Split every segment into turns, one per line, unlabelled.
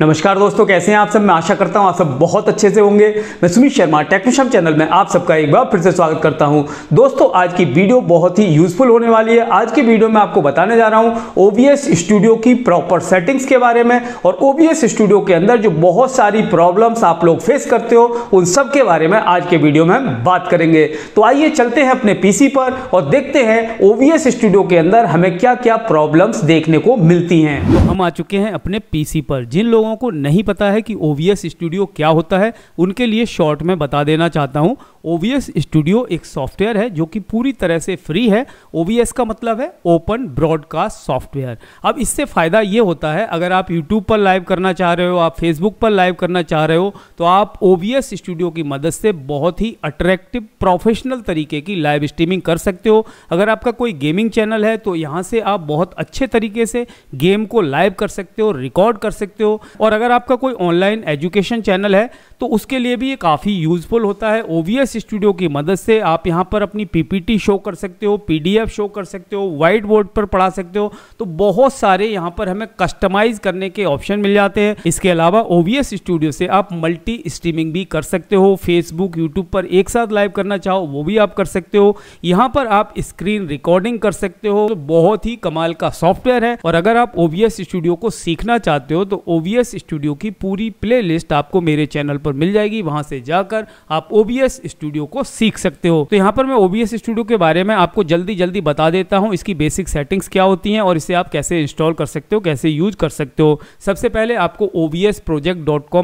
नमस्कार दोस्तों कैसे हैं आप सब मैं आशा करता हूं आप सब बहुत अच्छे से होंगे मैं सुमित शर्मा टेक्नोशॉप चैनल में आप सबका एक बार फिर से स्वागत करता हूं दोस्तों आज की वीडियो बहुत ही यूजफुल होने वाली है आज की वीडियो में आपको बताने जा रहा हूं ओबीएस स्टूडियो की प्रॉपर सेटिंग्स के बारे में और ओबीएस स्टूडियो के अंदर जो बहुत सारी प्रॉब्लम्स आप लोग फेस करते हो उन सब के बारे में आज के वीडियो में हम बात करेंगे तो आइए चलते हैं अपने पीसी पर और देखते हैं ओबीएस स्टूडियो के अंदर हमें क्या क्या प्रॉब्लम्स देखने को मिलती हैं हम आ चुके हैं अपने पीसी पर जिन लोग लोगों को नहीं पता है कि ओ स्टूडियो क्या होता है उनके लिए शॉर्ट में बता देना चाहता हूँ ओ स्टूडियो एक सॉफ्टवेयर है जो कि पूरी तरह से फ्री है ओ का मतलब है ओपन ब्रॉडकास्ट सॉफ्टवेयर अब इससे फ़ायदा ये होता है अगर आप यूट्यूब पर लाइव करना चाह रहे हो आप फेसबुक पर लाइव करना चाह रहे हो तो आप ओ स्टूडियो की मदद से बहुत ही अट्रैक्टिव प्रोफेशनल तरीके की लाइव स्ट्रीमिंग कर सकते हो अगर आपका कोई गेमिंग चैनल है तो यहाँ से आप बहुत अच्छे तरीके से गेम को लाइव कर सकते हो रिकॉर्ड कर सकते हो और अगर आपका कोई ऑनलाइन एजुकेशन चैनल है तो उसके लिए भी ये काफ़ी यूज़फुल होता है ओ स्टूडियो की मदद से आप यहाँ पर अपनी पीपीटी शो कर सकते हो पीडीएफ शो कर सकते हो वाइट बोर्ड पर पढ़ा सकते हो तो बहुत सारे यहाँ पर हमें कस्टमाइज करने के ऑप्शन मिल जाते हैं इसके अलावा ओ स्टूडियो से आप मल्टी स्ट्रीमिंग भी कर सकते हो फेसबुक यूट्यूब पर एक साथ लाइव करना चाहो वो भी आप कर सकते हो यहाँ पर आप स्क्रीन रिकॉर्डिंग कर सकते हो तो बहुत ही कमाल का सॉफ्टवेयर है और अगर आप ओवीएस स्टूडियो को सीखना चाहते हो तो ओवीएस स्टूडियो की पूरी प्ले आपको मेरे चैनल पर पर मिल जाएगी वहां से जाकर आप ओबीएस स्टूडियो को सीख सकते हो तो यहाँ पर मैं ओबीएस स्टूडियो के बारे में आपको जल्दी जल्दी बता देता हूँ इसकी बेसिक सेटिंग्स क्या होती हैं और इसे आप कैसे इंस्टॉल कर सकते हो कैसे यूज कर सकते हो सबसे पहले आपको ओबीएस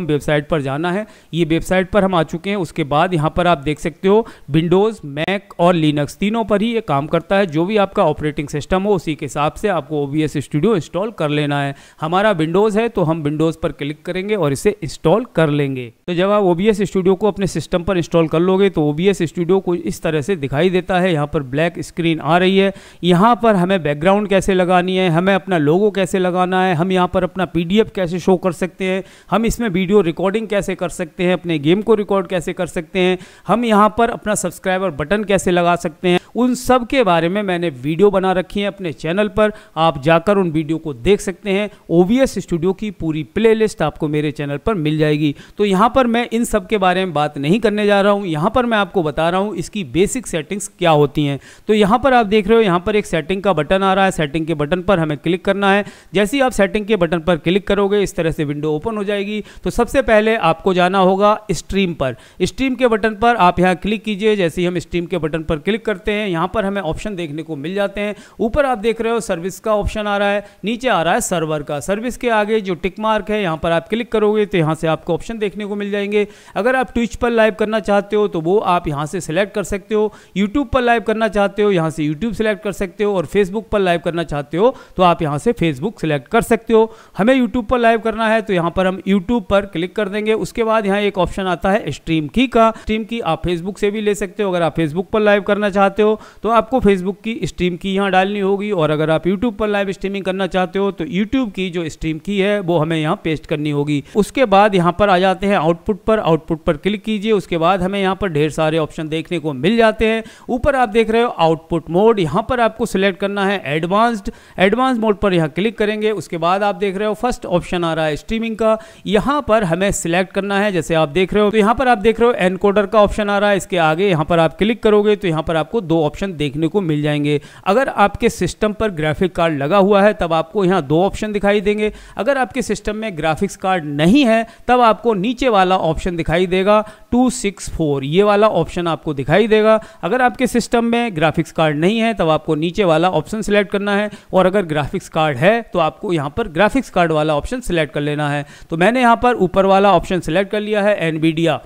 वेबसाइट पर जाना है ये वेबसाइट पर हम आ चुके हैं उसके बाद यहाँ पर आप देख सकते हो विंडोज मैक और लिनक्स तीनों पर ही ये काम करता है जो भी आपका ऑपरेटिंग सिस्टम हो उसी के हिसाब से आपको ओबीएस स्टूडियो इंस्टॉल कर लेना है हमारा विंडोज है तो हम विंडोज पर क्लिक करेंगे और इसे इंस्टॉल कर लेंगे तो जब आप ओ स्टूडियो को अपने सिस्टम पर इंस्टॉल कर लोगे तो ओ स्टूडियो को इस तरह से दिखाई देता है यहाँ पर ब्लैक स्क्रीन आ रही है यहाँ पर हमें बैकग्राउंड कैसे लगानी है हमें अपना लोगो कैसे लगाना है हम यहाँ पर अपना पी कैसे शो कर सकते हैं हम इसमें वीडियो रिकॉर्डिंग कैसे कर सकते हैं अपने गेम को रिकॉर्ड कैसे कर सकते हैं हम यहाँ पर अपना सब्सक्राइबर बटन कैसे लगा सकते हैं उन सब के बारे में मैंने वीडियो बना रखी है अपने चैनल पर आप जाकर उन वीडियो को देख सकते हैं ओवीएस स्टूडियो की पूरी प्लेलिस्ट आपको मेरे चैनल पर मिल जाएगी तो यहाँ पर मैं इन सब के बारे में बात नहीं करने जा रहा हूँ यहाँ पर मैं आपको बता रहा हूँ इसकी बेसिक सेटिंग्स क्या होती हैं तो यहाँ पर आप देख रहे हो यहाँ पर एक सेटिंग का बटन आ रहा है सेटिंग के बटन पर हमें क्लिक करना है जैसे ही आप सेटिंग के बटन पर क्लिक करोगे इस तरह से विंडो ओपन हो जाएगी तो सबसे पहले आपको जाना होगा स्ट्रीम पर स्ट्रीम के बटन पर आप यहाँ क्लिक कीजिए जैसे ही हम स्ट्रीम के बटन पर क्लिक करते हैं हैं यहाँ पर हमें ऑप्शन देखने को मिल जाते हैं ऊपर आप देख रहे हो सर्विस का ऑप्शन आ रहा है नीचे आ रहा है सर्वर का सर्विस के आगे जो टिक मार्क है यहाँ पर आप क्लिक करोगे तो यहाँ से आपको ऑप्शन देखने को मिल जाएंगे अगर आप ट्विच पर लाइव करना चाहते हो तो वो आप यहाँ से सिलेक्ट कर सकते हो यूट्यूब पर लाइव करना चाहते हो यहाँ से यूट्यूब सेलेक्ट कर सकते हो और फेसबुक पर लाइव करना चाहते हो तो आप यहाँ से फेसबुक सेलेक्ट कर सकते हो हमें यूट्यूब पर लाइव करना है तो यहाँ पर हम यूट्यूब पर क्लिक कर देंगे उसके बाद यहाँ एक ऑप्शन आता है स्ट्रीम की का स्ट्रीम की आप फेसबुक से भी ले सकते हो अगर आप फेसबुक पर लाइव करना चाहते हो हो तो आपको फेसबुक की स्ट्रीम की यहाँ डालनी होगी और अगर आप यूट्यूब पर लाइव स्ट्रीमिंग करना चाहते हो तो यूट्यूब की जो स्ट्रीम की है वो हमें यहाँ पेस्ट करनी होगी उसके बाद यहाँ पर आ जाते हैं आउटपुट पर आउटपुट पर क्लिक कीजिए उसके बाद हमें यहाँ पर ढेर सारे ऑप्शन देखने को मिल जाते हैं ऊपर आप देख रहे हो आउटपुट मोड यहाँ पर आपको सिलेक्ट करना है एडवांस्ड एडवांस मोड पर यहाँ क्लिक करेंगे उसके बाद आप देख रहे हो फर्स्ट ऑप्शन आ रहा है स्ट्रीमिंग का यहाँ पर हमें सिलेक्ट करना है जैसे आप देख रहे हो तो यहाँ पर आप देख रहे हो एनकोडर का ऑप्शन आ रहा है इसके आगे यहाँ पर आप क्लिक करोगे तो यहाँ पर आपको दो ऑप्शन देखने को मिल जाएंगे अगर आपके सिस्टम पर ग्राफिक कार्ड लगा हुआ है तब आपको यहाँ दो ऑप्शन दिखाई देंगे अगर आपके सिस्टम में ग्राफिक्स कार्ड नहीं है तब आपको नीचे वाला ऑप्शन दिखाई देगा टू सिक्स फोर ये वाला ऑप्शन आपको दिखाई देगा अगर आपके सिस्टम में ग्राफिक्स कार्ड नहीं है तब आपको नीचे वाला ऑप्शन सिलेक्ट करना है और अगर ग्राफिक्स कार्ड है तो आपको यहाँ पर ग्राफिक्स कार्ड वाला ऑप्शन सिलेक्ट कर लेना है तो मैंने यहाँ पर ऊपर वाला ऑप्शन सिलेक्ट कर लिया है एनबीडिया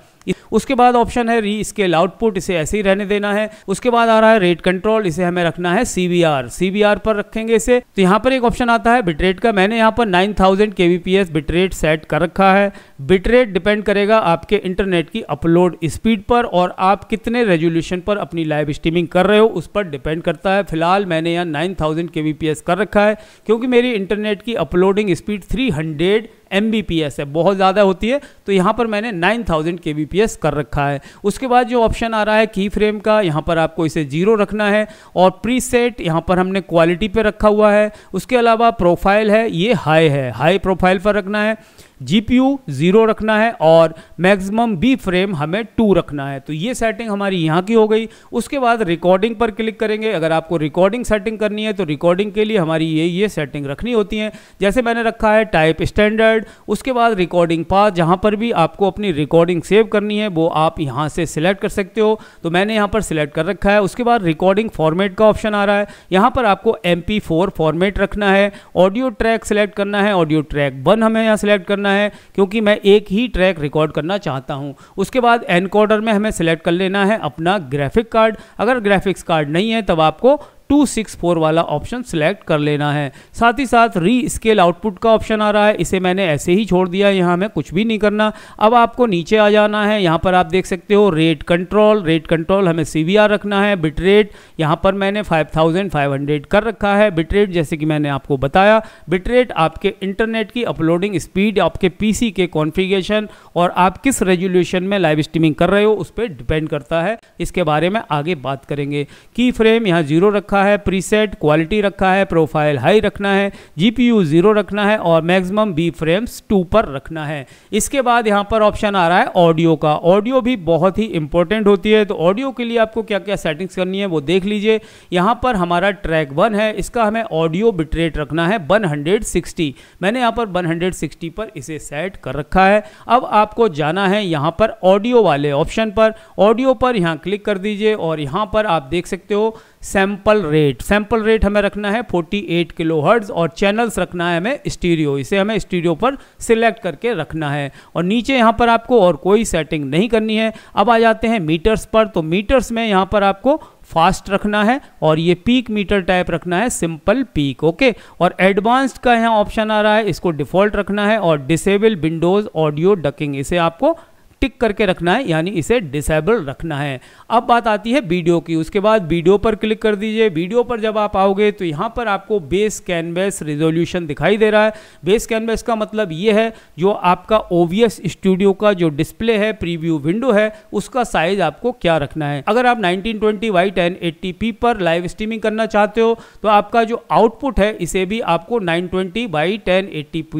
उसके बाद ऑप्शन है री स्केल आउटपुट इसे ऐसे ही रहने देना है उसके बाद आ रहा है रेट कंट्रोल इसे हमें रखना है सीबीआर सीबीआर पर रखेंगे इसे तो यहाँ पर एक ऑप्शन आता है बिटरेट का मैंने यहाँ पर 9000 थाउजेंड के बिटरेट सेट कर रखा है बिटरेट डिपेंड करेगा आपके इंटरनेट की अपलोड स्पीड पर और आप कितने रेजोल्यूशन पर अपनी लाइव स्ट्रीमिंग कर रहे हो उस पर डिपेंड करता है फिलहाल मैंने यहाँ नाइन थाउजेंड कर रखा है क्योंकि मेरी इंटरनेट की uploading speed three hundred M है बहुत ज़्यादा होती है तो यहाँ पर मैंने नाइन थाउजेंड कर रखा है उसके बाद जो ऑप्शन आ रहा है की फ्रेम का यहाँ पर आपको इसे जीरो रखना है और प्री सेट यहाँ पर हमने क्वालिटी पे रखा हुआ है उसके अलावा प्रोफाइल है ये हाई है हाई प्रोफाइल पर रखना है जीपीयू ज़ीरो रखना है और मैक्सिमम बी फ्रेम हमें टू रखना है तो ये सेटिंग हमारी यहाँ की हो गई उसके बाद रिकॉर्डिंग पर क्लिक करेंगे अगर आपको रिकॉर्डिंग सेटिंग करनी है तो रिकॉर्डिंग के लिए हमारी ये ये सेटिंग रखनी होती है जैसे मैंने रखा है टाइप स्टैंडर्ड उसके बाद रिकॉर्डिंग पास जहाँ पर भी आपको अपनी रिकॉर्डिंग सेव करनी है वो आप यहाँ से सिलेक्ट कर सकते हो तो मैंने यहाँ पर सिलेक्ट कर रखा है उसके बाद रिकॉर्डिंग फॉर्मेट का ऑप्शन आ रहा है यहाँ पर आपको एम फॉर्मेट रखना है ऑडियो ट्रैक सेलेक्ट करना है ऑडियो ट्रैक वन हमें यहाँ सेलेक्ट करना करना है क्योंकि मैं एक ही ट्रैक रिकॉर्ड करना चाहता हूँ उसके बाद एनकोडर में हमें सेलेक्ट कर लेना है अपना ग्राफिक कार्ड अगर ग्राफिक्स कार्ड नहीं है तब आपको टू सिक्स फोर वाला ऑप्शन सिलेक्ट कर लेना है साथ ही साथ री स्केल आउटपुट का ऑप्शन आ रहा है इसे मैंने ऐसे ही छोड़ दिया है यहाँ हमें कुछ भी नहीं करना अब आपको नीचे आ जाना है यहाँ पर आप देख सकते हो रेट कंट्रोल रेट कंट्रोल हमें सी रखना है बिट रेट यहाँ पर मैंने 5500 कर रखा है बिट रेट जैसे कि मैंने आपको बताया बिट रेट आपके इंटरनेट की अपलोडिंग स्पीड आपके सी के कॉन्फिगेशन और आप किस रेजोल्यूशन में लाइव स्ट्रीमिंग कर रहे हो उस पर डिपेंड करता है इसके बारे में आगे बात करेंगे की फ्रेम यहाँ जीरो रखा रखा है प्रीसेट क्वालिटी रखा है प्रोफाइल हाई रखना है जीपीयू जीरो रखना है और मैक्सिमम बी फ्रेम्स टू पर रखना है इसके बाद यहाँ पर ऑप्शन आ रहा है ऑडियो का ऑडियो भी बहुत ही इंपॉर्टेंट होती है तो ऑडियो के लिए आपको क्या क्या सेटिंग्स करनी है वो देख लीजिए यहाँ पर हमारा ट्रैक वन है इसका हमें ऑडियो बिटरेट रखना है वन मैंने यहाँ पर वन पर इसे सेट कर रखा है अब आपको जाना है यहाँ पर ऑडियो वाले ऑप्शन पर ऑडियो पर यहाँ क्लिक कर दीजिए और यहाँ पर आप देख सकते हो सैंपल रेट सैंपल रेट हमें रखना है 48 एट किलो हर्ड्स और चैनल्स रखना है हमें स्टीरियो इसे हमें स्टीरियो पर सिलेक्ट करके रखना है और नीचे यहाँ पर आपको और कोई सेटिंग नहीं करनी है अब आ जाते हैं मीटर्स पर तो मीटर्स में यहाँ पर आपको फास्ट रखना है और ये पीक मीटर टाइप रखना है सिंपल पीक ओके और एडवांस्ड का यहाँ ऑप्शन आ रहा है इसको डिफॉल्ट रखना है और डिसेबल विंडोज ऑडियो डकिंग इसे आपको टिक करके रखना है यानी इसे डिसेबल रखना है अब बात आती है वीडियो की उसके बाद वीडियो पर क्लिक कर दीजिए वीडियो पर जब आप आओगे तो यहाँ पर आपको बेस कैनवेस रिजोल्यूशन दिखाई दे रहा है बेस कैनवेस का मतलब ये है जो आपका ओवीएस स्टूडियो का जो डिस्प्ले है प्रीव्यू विंडो है उसका साइज आपको क्या रखना है अगर आप नाइनटीन ट्वेंटी वाई टेन पर लाइव स्ट्रीमिंग करना चाहते हो तो आपका जो आउटपुट है इसे भी आपको नाइन ट्वेंटी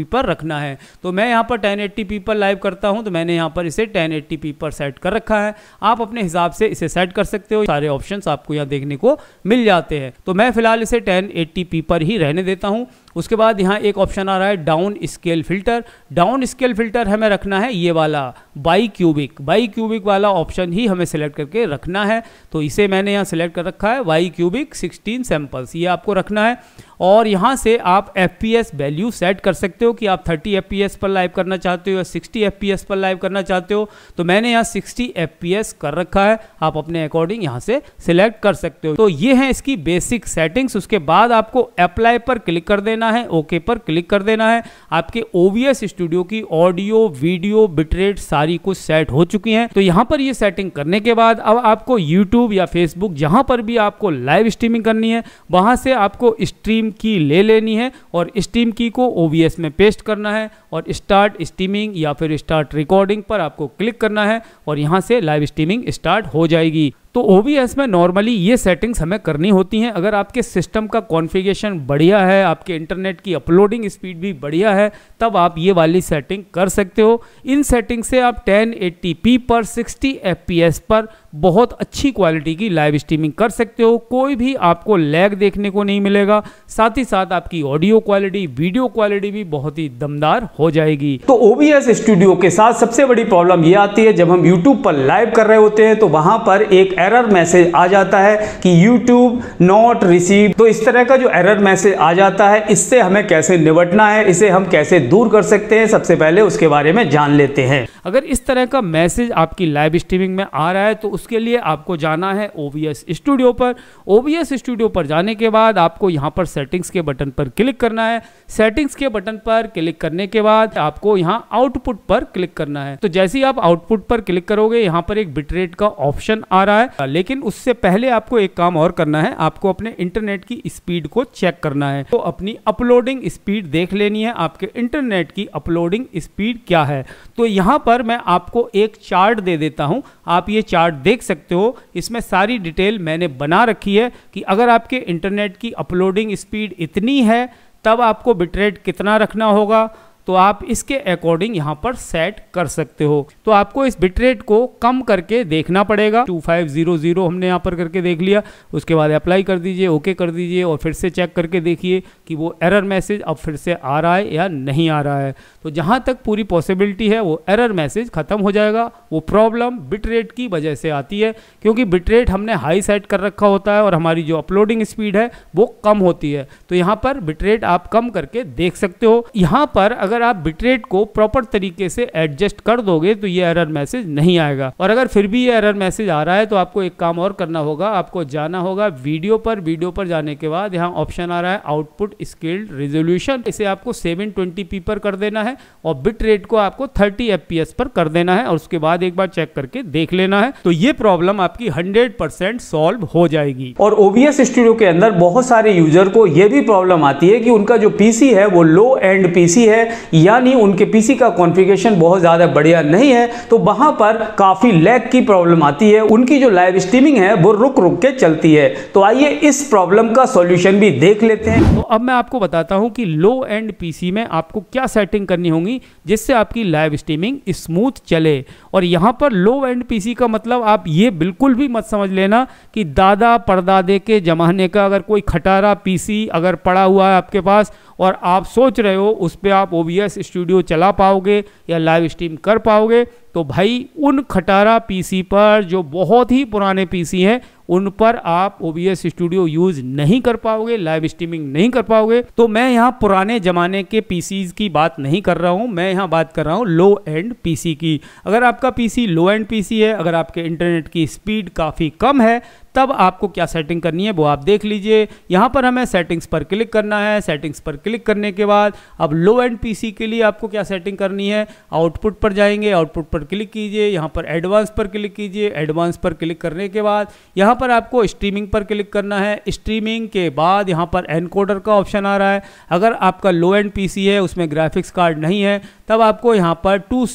पर रखना है तो मैं यहाँ पर टेन पर लाइव करता हूँ तो मैंने यहाँ पर इसे टेन एट्टी पर सेट कर रखा है आप अपने हिसाब से इसे सेट कर सकते हो सारे ऑप्शन आपको यहाँ देखने को मिल जाते हैं तो मैं फिलहाल इसे टेन एट्टी पर ही रहने देता हूँ उसके बाद यहाँ एक ऑप्शन आ रहा है downscale filter downscale filter हमें रखना है ये वाला बाई क्यूबिक बाई क्यूबिक वाला ऑप्शन ही हमें सेलेक्ट करके रखना है तो इसे मैंने यहाँ सेलेक्ट कर रखा है बाई क्यूबिक 16 सैम्पल्स ये आपको रखना है और यहाँ से आप F P S value set कर सकते हो कि आप 30 एफ पी एस पर लाइव करना चाहते हो या 60 एफ पी एस पर लाइव करना चाहते हो तो मैंने यहाँ 60 एफ पी एस कर रखा है आप अपने अकॉर्डिंग यहाँ से सिलेक्ट कर सकते हो तो ये है इसकी बेसिक सेटिंग्स उसके बाद आपको अप्लाई पर क्लिक कर देना है ओके पर क्लिक कर देना है आपके ओवीएस स्टूडियो की ऑडियो वीडियो बिटरेट सारी सारी कुछ सेट हो चुकी हैं तो यहाँ पर ये सेटिंग करने के बाद अब आपको यूट्यूब या फेसबुक जहाँ पर भी आपको लाइव स्ट्रीमिंग करनी है वहाँ से आपको स्ट्रीम की ले लेनी है और स्ट्रीम की को ओ में पेस्ट करना है और स्टार्ट स्ट्रीमिंग या फिर स्टार्ट रिकॉर्डिंग पर आपको क्लिक करना है और यहाँ से लाइव स्ट्रीमिंग स्टार्ट हो जाएगी तो ओ में नॉर्मली ये सेटिंग्स हमें करनी होती हैं अगर आपके सिस्टम का कॉन्फ़िगरेशन बढ़िया है आपके इंटरनेट की अपलोडिंग स्पीड भी बढ़िया है तब आप ये वाली सेटिंग कर सकते हो इन सेटिंग से आप 1080p पर 60 fps पर बहुत अच्छी क्वालिटी की लाइव स्ट्रीमिंग कर सकते हो कोई भी आपको लैग देखने को नहीं मिलेगा साथ ही साथ आपकी ऑडियो क्वालिटी वीडियो क्वालिटी भी बहुत ही दमदार हो जाएगी तो ओबीएस स्टूडियो के साथ सबसे बड़ी प्रॉब्लम ये आती है जब हम यूट्यूब पर लाइव कर रहे होते हैं तो वहां पर एक एरर मैसेज आ जाता है कि यूट्यूब नॉट रिसीव तो इस तरह का जो एरर मैसेज आ जाता है इससे हमें कैसे निपटना है इसे हम कैसे दूर कर सकते हैं सबसे पहले उसके बारे में जान लेते हैं अगर इस तरह का मैसेज आपकी लाइव स्ट्रीमिंग में आ रहा है तो उसके लिए आपको जाना है ओवीएस स्टूडियो पर ओवीएस स्टूडियो पर जाने के बाद आपको यहाँ पर सेटिंग्स के बटन पर क्लिक करना है सेटिंग्स के बटन पर क्लिक करने के बाद आपको यहाँ आउटपुट पर क्लिक करना है तो जैसे ही आप आउटपुट पर क्लिक करोगे यहाँ पर एक बिटरेट का ऑप्शन आ रहा है लेकिन उससे पहले आपको एक काम और करना है आपको अपने इंटरनेट की स्पीड को चेक करना है तो अपनी अपलोडिंग स्पीड देख लेनी है आपके इंटरनेट की अपलोडिंग स्पीड क्या है तो यहाँ पर मैं आपको एक चार्ट दे देता हूँ आप ये चार्ट देख सकते हो इसमें सारी डिटेल मैंने बना रखी है कि अगर आपके इंटरनेट की अपलोडिंग स्पीड इतनी है तब आपको बिटरेट कितना रखना होगा तो आप इसके अकॉर्डिंग यहाँ पर सेट कर सकते हो तो आपको इस बिटरेट को कम करके देखना पड़ेगा 2500 हमने यहाँ पर करके देख लिया उसके बाद अप्लाई कर दीजिए ओके कर दीजिए और फिर से चेक करके देखिए कि वो एरर मैसेज अब फिर से आ रहा है या नहीं आ रहा है तो जहाँ तक पूरी पॉसिबिलिटी है वो एरर मैसेज ख़त्म हो जाएगा वो प्रॉब्लम बिटरेट की वजह से आती है क्योंकि बिटरेट हमने हाई सेट कर रखा होता है और हमारी जो अपलोडिंग स्पीड है वो कम होती है तो यहाँ पर बिटरेट आप कम करके देख सकते हो यहाँ पर अगर अगर आप बिटरेट को प्रॉपर तरीके से एडजस्ट कर दोगे तो ये एरर मैसेज नहीं आएगा और अगर फिर भी ये एरर मैसेज आ रहा है तो आपको एक काम और करना होगा आपको जाना होगा वीडियो पर वीडियो पर जाने के बाद यहाँ ऑप्शन आ रहा है आउटपुट स्केल्ड रिजोल्यूशन इसे आपको सेवन ट्वेंटी पर कर देना है और बिट रेट को आपको थर्टी एफ पर कर देना है और उसके बाद एक बार चेक करके देख लेना है तो ये प्रॉब्लम आपकी हंड्रेड परसेंट सॉल्व हो जाएगी और ओबीएस स्टूडियो के अंदर बहुत सारे यूजर को यह भी प्रॉब्लम आती है कि उनका जो पीसी है वो लो एंड पीसी है यानी उनके पीसी का कॉन्फ़िगरेशन बहुत ज़्यादा बढ़िया नहीं है तो वहाँ पर काफ़ी लैग की प्रॉब्लम आती है उनकी जो लाइव स्ट्रीमिंग है वो रुक रुक के चलती है तो आइए इस प्रॉब्लम का सॉल्यूशन भी देख लेते हैं तो अब मैं आपको बताता हूँ कि लो एंड पी में आपको क्या सेटिंग करनी होगी जिससे आपकी लाइव स्ट्रीमिंग स्मूथ चले और यहाँ पर लो एंड पी का मतलब आप ये बिल्कुल भी मत समझ लेना कि दादा परदादे के ज़माने का अगर कोई खटारा पीसी अगर पड़ा हुआ है आपके पास और आप सोच रहे हो उस पर आप ओ स्टूडियो चला पाओगे या लाइव स्ट्रीम कर पाओगे तो भाई उन खटारा पीसी पर जो बहुत ही पुराने पीसी हैं उन पर आप ओ स्टूडियो यूज़ नहीं कर पाओगे लाइव स्ट्रीमिंग नहीं कर पाओगे तो मैं यहाँ पुराने ज़माने के पीसीज की बात नहीं कर रहा हूँ मैं यहाँ बात कर रहा हूँ लो एंड पीसी की अगर आपका पीसी लो एंड पीसी है अगर आपके इंटरनेट की स्पीड काफ़ी कम है तब आपको क्या सेटिंग करनी है वो आप देख लीजिए यहाँ पर हमें सेटिंग्स पर क्लिक करना है सेटिंग्स पर क्लिक करने के बाद अब लो एंड पी के लिए आपको क्या सेटिंग करनी है आउटपुट पर जाएंगे आउटपुट पर पर क्लिक कीजिए यहाँ पर एडवांस पर क्लिक कीजिए एडवांस पर क्लिक करने के बाद यहाँ पर आपको स्ट्रीमिंग पर क्लिक करना है स्ट्रीमिंग के बाद यहाँ पर एनकोडर का ऑप्शन आ रहा है अगर आपका लो एंड पी है उसमें ग्राफिक्स कार्ड नहीं है तब आपको यहाँ पर टू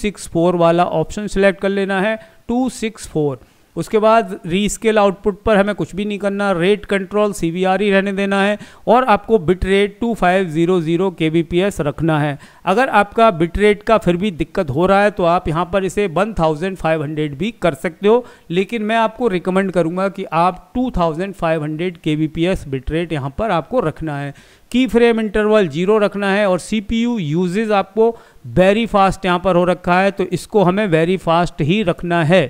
वाला ऑप्शन सेलेक्ट कर लेना है टू उसके बाद रीस्केल आउटपुट पर हमें कुछ भी नहीं करना रेट कंट्रोल सी ही रहने देना है और आपको bit rate two five zero zero K B P S रखना है अगर आपका बिट रेट का फिर भी दिक्कत हो रहा है तो आप यहाँ पर इसे वन थाउजेंड फाइव हंड्रेड भी कर सकते हो लेकिन मैं आपको रिकमेंड करूँगा कि आप two thousand five hundred K B P S bit rate यहाँ पर आपको रखना है की फ्रेम इंटरवल जीरो रखना है और सी पी यू यूजेज आपको वेरी फास्ट यहाँ पर हो रखा है तो इसको हमें वेरी फास्ट ही रखना है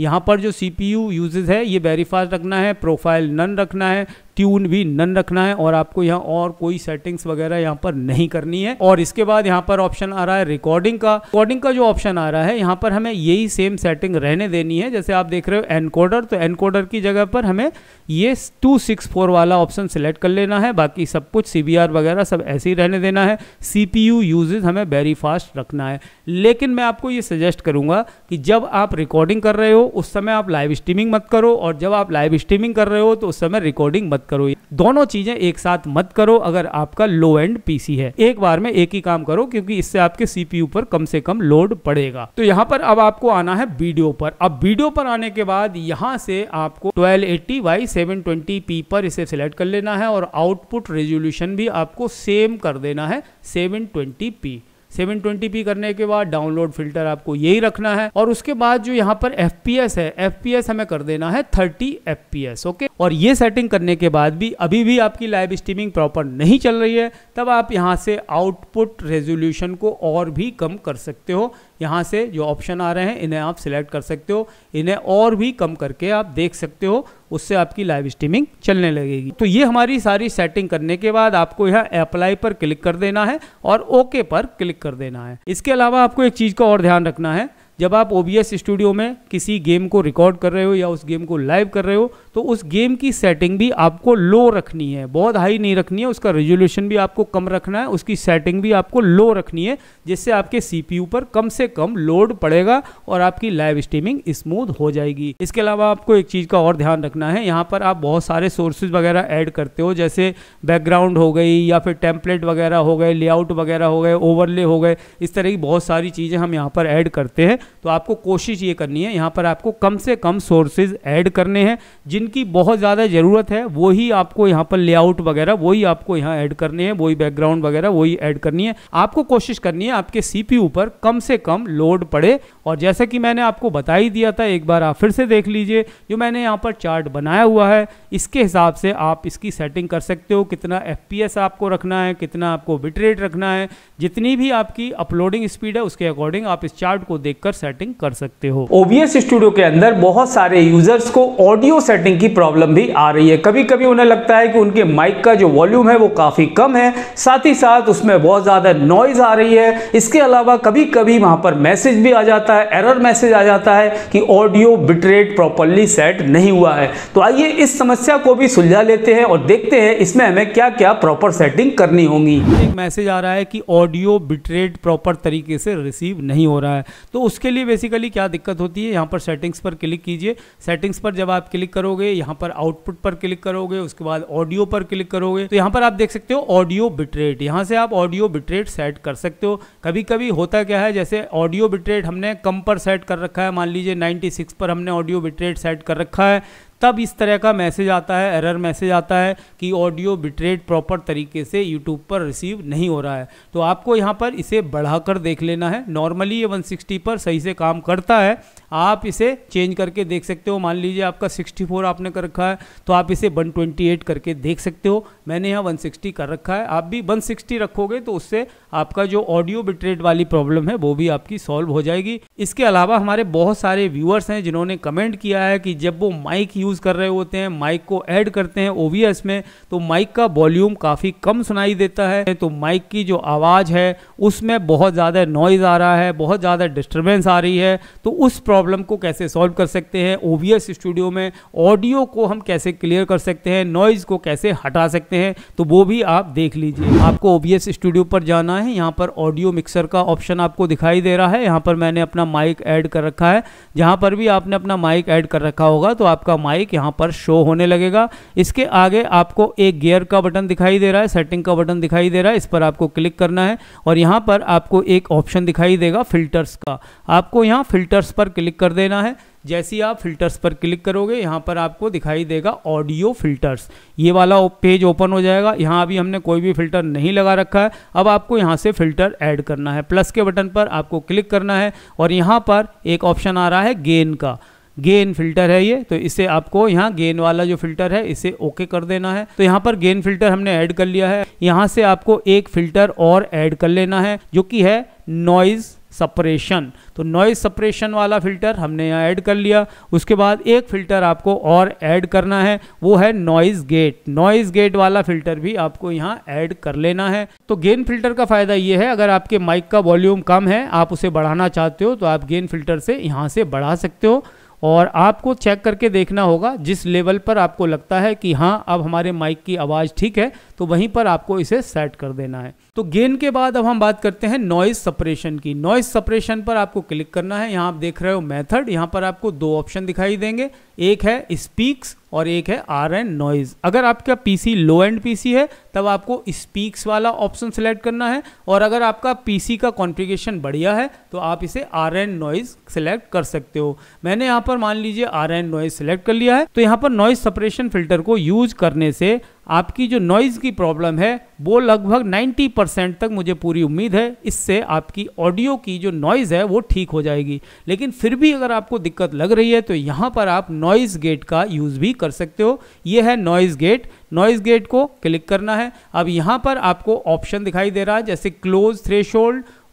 यहाँ पर जो सी पी यू यूजेज है ये वेरीफाइड रखना है प्रोफाइल नन रखना है ट्यून भी नन रखना है और आपको यहाँ और कोई सेटिंग्स वगैरह यहाँ पर नहीं करनी है और इसके बाद यहाँ पर ऑप्शन आ रहा है रिकॉर्डिंग का रिकॉर्डिंग का जो ऑप्शन आ रहा है यहाँ पर हमें यही सेम सेटिंग रहने देनी है जैसे आप देख रहे हो एनकोडर तो एनकोडर की जगह पर हमें ये टू सिक्स फोर वाला ऑप्शन सेलेक्ट कर लेना है बाकी सब कुछ सी वगैरह सब ऐसे ही रहने देना है सी पी यूजेज हमें वेरी फास्ट रखना है लेकिन मैं आपको ये सजेस्ट करूंगा कि जब आप रिकॉर्डिंग कर रहे हो उस समय आप लाइव स्ट्रीमिंग मत करो और जब आप लाइव स्ट्रीमिंग कर रहे हो तो उस समय रिकॉर्डिंग मत मत करो दोनों चीजें एक साथ मत करो अगर आपका लो एंड पीसी है एक बार में एक ही काम करो क्योंकि इससे आपके सीपीयू पर कम से कम लोड पड़ेगा तो यहाँ पर अब आपको आना है वीडियो पर अब वीडियो पर आने के बाद यहाँ से आपको 1280 बाई पी पर इसे सिलेक्ट कर लेना है और आउटपुट रेजोल्यूशन भी आपको सेम कर देना है सेवन पी 720p करने के बाद डाउनलोड फिल्टर आपको यही रखना है और उसके बाद जो यहाँ पर FPS है FPS हमें कर देना है 30 FPS ओके और ये सेटिंग करने के बाद भी अभी भी आपकी लाइव स्ट्रीमिंग प्रॉपर नहीं चल रही है तब आप यहाँ से आउटपुट रेजोल्यूशन को और भी कम कर सकते हो यहाँ से जो ऑप्शन आ रहे हैं इन्हें आप सिलेक्ट कर सकते हो इन्हें और भी कम करके आप देख सकते हो उससे आपकी लाइव स्ट्रीमिंग चलने लगेगी तो ये हमारी सारी सेटिंग करने के बाद आपको यहाँ अप्लाई पर क्लिक कर देना है और ओके पर क्लिक कर देना है इसके अलावा आपको एक चीज़ का और ध्यान रखना है जब आप ओ स्टूडियो में किसी गेम को रिकॉर्ड कर रहे हो या उस गेम को लाइव कर रहे हो तो उस गेम की सेटिंग भी आपको लो रखनी है बहुत हाई नहीं रखनी है उसका रेजोल्यूशन भी आपको कम रखना है उसकी सेटिंग भी आपको लो रखनी है जिससे आपके सीपीयू पर कम से कम लोड पड़ेगा और आपकी लाइव स्ट्रीमिंग स्मूथ हो जाएगी इसके अलावा आपको एक चीज़ का और ध्यान रखना है यहाँ पर आप बहुत सारे सोर्सेज वगैरह ऐड करते हो जैसे बैकग्राउंड हो गई या फिर टेम्पलेट वगैरह हो गए लेआउट वगैरह हो गए ओवरले हो गए इस तरह की बहुत सारी चीज़ें हम यहाँ पर ऐड करते हैं तो आपको कोशिश ये करनी है यहाँ पर आपको कम से कम सोर्सेज ऐड करने हैं जिनकी बहुत ज़्यादा ज़रूरत है वही आपको यहाँ पर लेआउट वगैरह वही आपको यहाँ ऐड करने हैं वही बैकग्राउंड वगैरह वही ऐड करनी है आपको कोशिश करनी है आपके सी पर कम से कम लोड पड़े और जैसा कि मैंने आपको बता ही दिया था एक बार आप फिर से देख लीजिए जो मैंने यहाँ पर चार्ट बनाया हुआ है इसके हिसाब से आप इसकी सेटिंग कर सकते हो कितना एफ आपको रखना है कितना आपको बिटरेट रखना है जितनी भी आपकी अपलोडिंग स्पीड है उसके अकॉर्डिंग आप इस चार्ट को देखकर अंदर सेटिंग कर सकते हो ओबीएस स्टूडियो के अंदर बहुत सारे यूजर्स को ऑडियो सेटिंग की प्रॉब्लम भी आ रही है कभी कभी उन्हें लगता है कि उनके माइक का जो वॉल्यूम है वो काफ़ी कम है साथ ही साथ उसमें बहुत ज़्यादा नॉइज आ रही है इसके अलावा कभी कभी वहां पर मैसेज भी आ जाता है एरर मैसेज आ जाता है कि ऑडियो बिटरेट प्रॉपरली सेट नहीं हुआ है तो आइए इस समस्या को भी सुलझा लेते हैं और देखते हैं इसमें हमें क्या क्या प्रॉपर सेटिंग करनी होगी एक मैसेज आ रहा है कि ऑडियो बिटरेट प्रॉपर तरीके से रिसीव नहीं हो रहा है तो उसके इसके लिए बेसिकली क्या दिक्कत होती है यहाँ पर सेटिंग्स पर क्लिक कीजिए सेटिंग्स पर जब आप क्लिक करोगे यहाँ पर आउटपुट पर क्लिक करोगे उसके बाद ऑडियो पर क्लिक करोगे तो यहाँ पर आप देख सकते हो ऑडियो बिटरेट यहाँ से आप ऑडियो बिटरेट सेट कर सकते हो कभी कभी होता क्या है जैसे ऑडियो बिटरेट हमने कम पर सेट कर रखा है मान लीजिए नाइन्टी पर हमने ऑडियो बिटरेट सेट कर रखा है तब इस तरह का मैसेज आता है एरर मैसेज आता है कि ऑडियो बिटरेट प्रॉपर तरीके से यूट्यूब पर रिसीव नहीं हो रहा है तो आपको यहाँ पर इसे बढ़ाकर देख लेना है नॉर्मली ये 160 पर सही से काम करता है आप इसे चेंज करके देख सकते हो मान लीजिए आपका 64 आपने कर रखा है तो आप इसे 128 करके देख सकते हो मैंने यहाँ 160 कर रखा है आप भी 160 रखोगे तो उससे आपका जो ऑडियो बिटरेट वाली प्रॉब्लम है वो भी आपकी सॉल्व हो जाएगी इसके अलावा हमारे बहुत सारे व्यूअर्स हैं जिन्होंने कमेंट किया है कि जब वो माइक यूज़ कर रहे होते हैं माइक को ऐड करते हैं ओ में तो माइक का वॉल्यूम काफ़ी कम सुनाई देता है तो माइक की जो आवाज़ है उसमें बहुत ज़्यादा नॉइज़ आ रहा है बहुत ज़्यादा डिस्टर्बेंस आ रही है तो उस प्रॉब्लम को कैसे सॉल्व कर सकते हैं ओ स्टूडियो में ऑडियो को हम कैसे क्लियर कर सकते हैं नॉइज़ को कैसे हटा सकते हैं सकते हैं तो वो भी आप देख लीजिए आपको ओबीएस स्टूडियो पर जाना है यहाँ पर ऑडियो मिक्सर का ऑप्शन आपको दिखाई दे रहा है यहाँ पर मैंने अपना माइक ऐड कर रखा है जहाँ पर भी आपने अपना माइक ऐड कर रखा होगा तो आपका माइक यहाँ पर शो होने लगेगा इसके आगे आपको एक गियर का बटन दिखाई दे रहा है सेटिंग का बटन दिखाई दे रहा है इस पर आपको क्लिक करना है और यहाँ पर आपको एक ऑप्शन दिखाई देगा फिल्टर्स का आपको यहाँ फिल्टर्स पर क्लिक कर देना है जैसे ही आप फिल्टर्स पर क्लिक करोगे यहाँ पर आपको दिखाई देगा ऑडियो फिल्टर्स ये वाला पेज ओपन हो जाएगा यहाँ अभी हमने कोई भी फिल्टर नहीं लगा रखा है अब आपको यहाँ से फिल्टर ऐड करना है प्लस के बटन पर आपको क्लिक करना है और यहाँ पर एक ऑप्शन आ रहा है गेन का गेन फिल्टर है ये तो इसे आपको यहाँ गेन वाला जो फिल्टर है इसे ओके कर देना है तो यहाँ पर गेन फिल्टर हमने ऐड कर लिया है यहाँ से आपको एक फिल्टर और ऐड कर लेना है जो कि है नॉइज़ सपरेशन तो नॉइज सपरेशन वाला फिल्टर हमने यहाँ ऐड कर लिया उसके बाद एक फिल्टर आपको और ऐड करना है वो है नॉइज गेट नॉइज गेट वाला फिल्टर भी आपको यहाँ ऐड कर लेना है तो गेन फिल्टर का फायदा ये है अगर आपके माइक का वॉल्यूम कम है आप उसे बढ़ाना चाहते हो तो आप गेन फिल्टर से यहाँ से बढ़ा सकते हो और आपको चेक करके देखना होगा जिस लेवल पर आपको लगता है कि हाँ अब हमारे माइक की आवाज़ ठीक है तो वहीं पर आपको इसे सेट कर देना है तो गेन के बाद अब हम बात करते हैं नॉइज सपरेशन की नॉइज सपरेशन पर आपको क्लिक करना है यहाँ आप देख रहे हो मेथड यहाँ पर आपको दो ऑप्शन दिखाई देंगे एक है स्पीक्स और एक है आर एंड नॉइज अगर आपका पीसी लो एंड पीसी है तब आपको स्पीक्स वाला ऑप्शन सेलेक्ट करना है और अगर आपका पीसी का कॉन्फ़िगरेशन बढ़िया है तो आप इसे आर एंड नॉइज सेलेक्ट कर सकते हो मैंने यहाँ पर मान लीजिए आर एंड नॉइज सेलेक्ट कर लिया है तो यहाँ पर नॉइज सपरेशन फिल्टर को यूज करने से आपकी जो नॉइज़ की प्रॉब्लम है वो लगभग 90 परसेंट तक मुझे पूरी उम्मीद है इससे आपकी ऑडियो की जो नॉइज़ है वो ठीक हो जाएगी लेकिन फिर भी अगर आपको दिक्कत लग रही है तो यहाँ पर आप नॉइज़ गेट का यूज़ भी कर सकते हो ये है नॉइज़ गेट नॉइज़ गेट को क्लिक करना है अब यहाँ पर आपको ऑप्शन दिखाई दे रहा है जैसे close thresh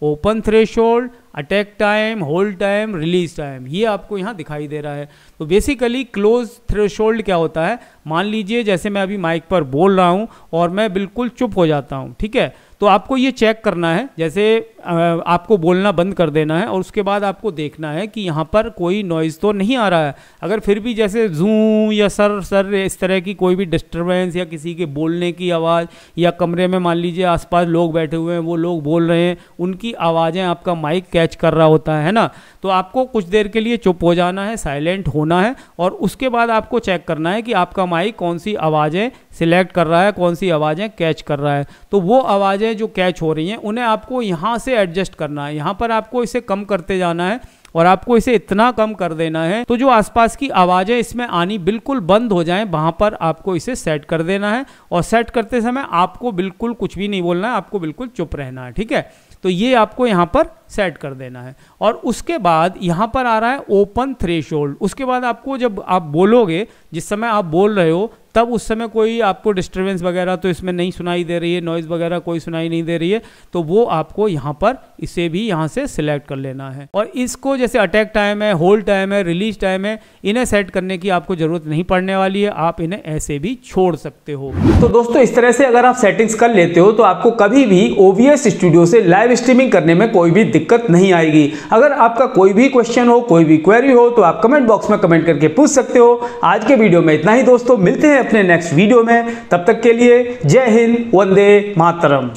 open thresh attack time hold time release time ये आपको यहाँ दिखाई दे रहा है तो बेसिकली क्लोज थ्रेश क्या होता है मान लीजिए जैसे मैं अभी माइक पर बोल रहा हूँ और मैं बिल्कुल चुप हो जाता हूँ ठीक है तो आपको ये चेक करना है जैसे आपको बोलना बंद कर देना है और उसके बाद आपको देखना है कि यहाँ पर कोई नॉइज़ तो नहीं आ रहा है अगर फिर भी जैसे ज़ूम या सर सर इस तरह की कोई भी डिस्टर्बेंस या किसी के बोलने की आवाज़ या कमरे में मान लीजिए आसपास लोग बैठे हुए हैं वो लोग बोल रहे हैं उनकी आवाज़ें आपका माइक कैच कर रहा होता है ना तो आपको कुछ देर के लिए चुप हो जाना है साइलेंट होना है और उसके बाद आपको चेक करना है कि आपका माइक कौन सी आवाज़ें सिलेक्ट कर रहा है कौन सी आवाज़ें कैच कर रहा है तो वो आवाज़ें जो कैच हो रही हैं उन्हें आपको यहाँ से एडजस्ट करना है यहाँ पर आपको इसे कम करते जाना है और आपको इसे इतना कम कर देना है तो जो आसपास की आवाज़ें इसमें आनी बिल्कुल बंद हो जाएं वहाँ पर आपको इसे सेट कर देना है और सेट करते समय आपको बिल्कुल कुछ भी नहीं बोलना है आपको बिल्कुल चुप रहना है ठीक है तो ये आपको यहाँ पर सेट कर देना है और उसके बाद यहाँ पर आ रहा है ओपन थ्रेश उसके बाद आपको जब आप बोलोगे जिस समय आप बोल रहे हो तब उस समय कोई आपको डिस्टर्बेंस वगैरह तो इसमें नहीं सुनाई दे रही है नॉइज़ वगैरह कोई सुनाई नहीं दे रही है तो वो आपको यहाँ पर इसे भी यहाँ से सिलेक्ट कर लेना है और इसको जैसे अटैक टाइम है होल्ड टाइम है रिलीज टाइम है इन्हें सेट करने की आपको ज़रूरत नहीं पड़ने वाली है आप इन्हें ऐसे भी छोड़ सकते हो तो दोस्तों इस तरह से अगर आप सेटिंग्स कर लेते हो तो आपको कभी भी ओवीएस स्टूडियो से लाइव स्ट्रीमिंग करने में कोई भी दिक्कत नहीं आएगी अगर आपका कोई भी क्वेश्चन हो कोई भी क्वेरी हो तो आप कमेंट बॉक्स में कमेंट करके पूछ सकते हो आज के वीडियो में इतना ही दोस्तों मिलते हैं अपने नेक्स्ट वीडियो में तब तक के लिए जय हिंद वंदे मातरम